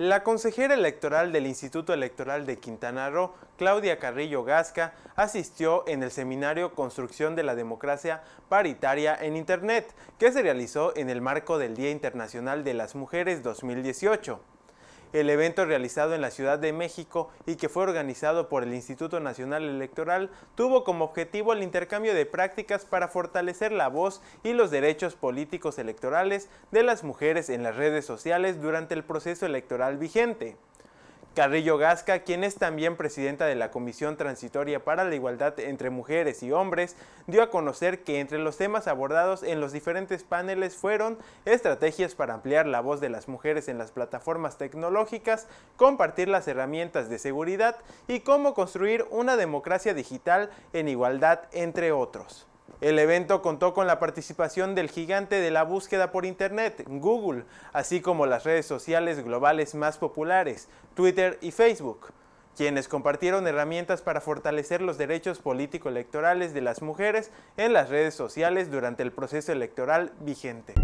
La consejera electoral del Instituto Electoral de Quintana Roo, Claudia Carrillo Gasca, asistió en el seminario Construcción de la Democracia Paritaria en Internet, que se realizó en el marco del Día Internacional de las Mujeres 2018. El evento realizado en la Ciudad de México y que fue organizado por el Instituto Nacional Electoral tuvo como objetivo el intercambio de prácticas para fortalecer la voz y los derechos políticos electorales de las mujeres en las redes sociales durante el proceso electoral vigente. Carrillo Gasca, quien es también presidenta de la Comisión Transitoria para la Igualdad entre Mujeres y Hombres, dio a conocer que entre los temas abordados en los diferentes paneles fueron estrategias para ampliar la voz de las mujeres en las plataformas tecnológicas, compartir las herramientas de seguridad y cómo construir una democracia digital en igualdad, entre otros. El evento contó con la participación del gigante de la búsqueda por Internet, Google, así como las redes sociales globales más populares, Twitter y Facebook, quienes compartieron herramientas para fortalecer los derechos político-electorales de las mujeres en las redes sociales durante el proceso electoral vigente.